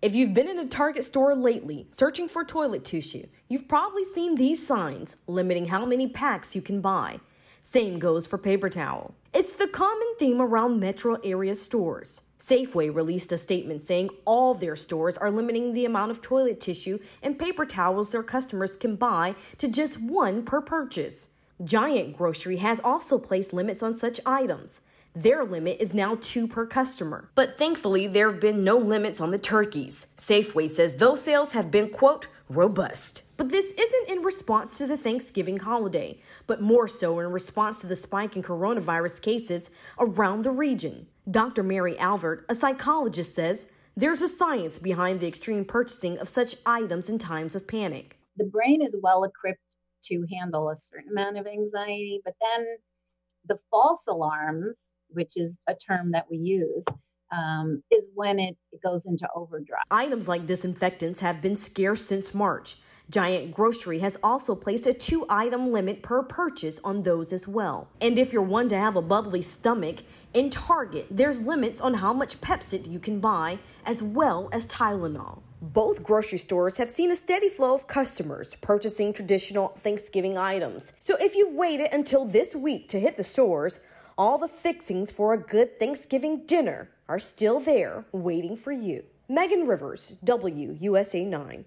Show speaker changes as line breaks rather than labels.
If you've been in a Target store lately searching for toilet tissue, you've probably seen these signs limiting how many packs you can buy. Same goes for paper towel. It's the common theme around metro area stores. Safeway released a statement saying all their stores are limiting the amount of toilet tissue and paper towels their customers can buy to just one per purchase. Giant Grocery has also placed limits on such items. Their limit is now two per customer. But thankfully, there have been no limits on the turkeys. Safeway says those sales have been, quote, robust. But this isn't in response to the Thanksgiving holiday, but more so in response to the spike in coronavirus cases around the region. Dr. Mary Albert, a psychologist, says there's a science behind the extreme purchasing of such items in times of panic. The brain is well equipped
to handle a certain amount of anxiety, but then the false alarms which is a term that we use, um, is when it, it goes into overdrive.
Items like disinfectants have been scarce since March. Giant Grocery has also placed a two item limit per purchase on those as well. And if you're one to have a bubbly stomach, in Target, there's limits on how much Pepsi you can buy, as well as Tylenol. Both grocery stores have seen a steady flow of customers purchasing traditional Thanksgiving items. So if you've waited until this week to hit the stores, all the fixings for a good Thanksgiving dinner are still there waiting for you. Megan Rivers, WUSA 9.